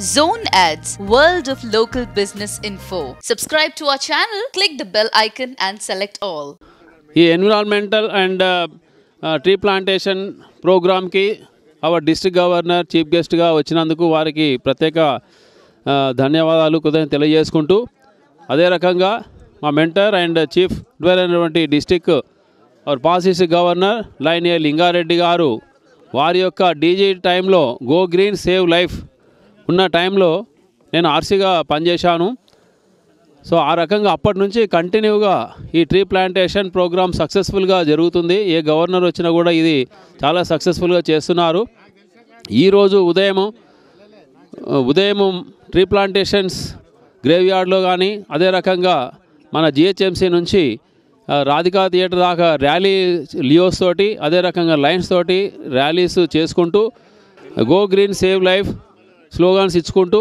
Zone Ads, World of Local Business Info. Subscribe to our channel, click the bell icon and select all. ఈ environmental and tree plantation ప్రోగ్రామ్కి our district governor chief గెస్ట్గా వచ్చినందుకు వారికి ప్రత్యేక uh, ధన్యవాదాలు కొద్దిగా తెలియజేసుకుంటూ అదే రకంగా మా మెంటర్ అండ్ చీఫ్ డ్వైర్ అయినటువంటి district our past governor lion Lingareddy గారు వారి యొక్క డీజీ టైంలో గో గ్రీన్ సేవ్ లైఫ్ ఉన్న టైంలో నేను ఆర్సీగా పనిచేశాను సో ఆ రకంగా అప్పటి నుంచి కంటిన్యూగా ఈ ట్రీ ప్లాంటేషన్ ప్రోగ్రామ్ సక్సెస్ఫుల్గా జరుగుతుంది ఏ గవర్నర్ వచ్చినా కూడా ఇది చాలా సక్సెస్ఫుల్గా చేస్తున్నారు ఈరోజు ఉదయం ఉదయం ట్రీ ప్లాంటేషన్స్ గ్రేవ్యార్డ్లో కానీ అదే రకంగా మన జిహెచ్ఎంసీ నుంచి రాధికా థియేటర్ దాకా ర్యాలీ లియోస్ తోటి అదే రకంగా లైన్స్ తోటి ర్యాలీస్ చేసుకుంటూ go green save life slogans ఇచ్చుకుంటూ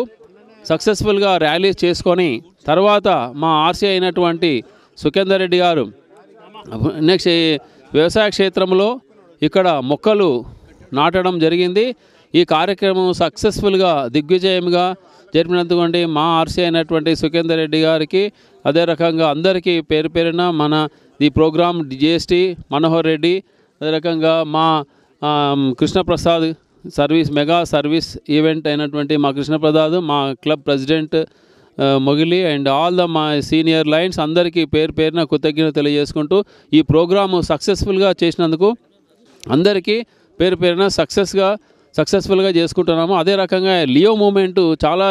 సక్సెస్ఫుల్గా ర్యాలీస్ చేసుకొని తర్వాత మా ఆర్సీ అయినటువంటి సుఖేందర్ రెడ్డి గారు నెక్స్ట్ వ్యవసాయ క్షేత్రంలో ఇక్కడ మొక్కలు నాటడం జరిగింది ఈ కార్యక్రమం సక్సెస్ఫుల్గా దిగ్విజయంగా జరిపినందుకండి మా ఆర్సీ అయినటువంటి సుఖేందర్ రెడ్డి గారికి అదే రకంగా అందరికీ పేరు పేరిన మన ఈ ప్రోగ్రాం జిఎస్టీ మనోహర్ రెడ్డి అదే రకంగా మా Krishnaprasad service mega service event అయినటువంటి మా కృష్ణప్రసాద్ మా club president Mogili and all the మా సీనియర్ లైన్స్ అందరికీ పేరు పేరున కృతజ్ఞత తెలియజేసుకుంటూ ఈ ప్రోగ్రాము సక్సెస్ఫుల్గా చేసినందుకు అందరికీ పేరు పేరున సక్సెస్గా సక్సెస్ఫుల్గా చేసుకుంటున్నాము అదే రకంగా లియో మూమెంట్ చాలా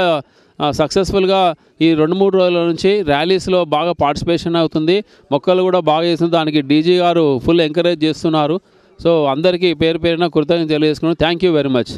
సక్సెస్ఫుల్గా ఈ రెండు మూడు రోజుల నుంచి ర్యాలీస్లో బాగా పార్టిసిపేషన్ అవుతుంది మొక్కలు కూడా బాగా చేస్తుంది దానికి డీజీ గారు ఫుల్ ఎంకరేజ్ చేస్తున్నారు సో అందరికీ పేరు పేరున కృతజ్ఞత తెలియజేసుకున్నాను థ్యాంక్ యూ వెరీ మచ్